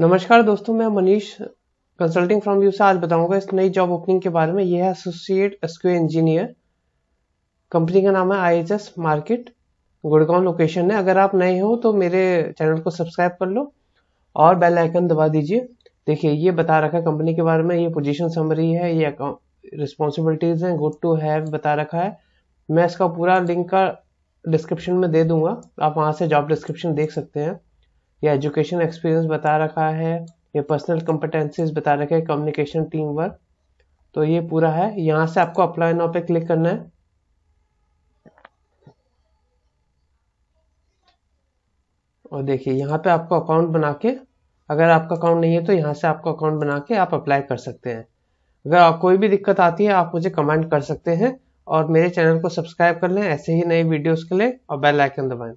नमस्कार दोस्तों मैं मनीष कंसल्टिंग फ्रॉम यू से आज बताऊंगा इस नई जॉब ओपनिंग के बारे में यह है एसोसिएट एसक्यू इंजीनियर कंपनी का नाम है आईएचएस मार्केट गुड़गांव लोकेशन है अगर आप नए हो तो मेरे चैनल को सब्सक्राइब कर लो और बेल आइकन दबा दीजिए देखिए ये बता रखा है कंपनी के बारे में ये पोजीशन समरी है ये रिस्पॉन्सिबिलिटीज हैं गुड टू हैव बता रखा है मैं इसका पूरा लिंक का डिस्क्रिप्शन में दे दूंगा आप वहाँ से जॉब डिस्क्रिप्शन देख सकते हैं ये एजुकेशन एक्सपीरियंस बता रखा है ये पर्सनल कॉम्पिटेंसीज बता रखे हैं कम्युनिकेशन टीम वर्क तो ये पूरा है यहाँ से आपको अप्लाई नाउ पे क्लिक करना है और देखिए यहाँ पे आपको अकाउंट बना के अगर आपका अकाउंट नहीं है तो यहाँ से आपको अकाउंट बना के आप अप्लाई कर सकते हैं अगर कोई भी दिक्कत आती है आप मुझे कमेंट कर सकते हैं और मेरे चैनल को सब्सक्राइब कर लें ऐसे ही नए वीडियोस के लिए और बेल आइकन दबाएं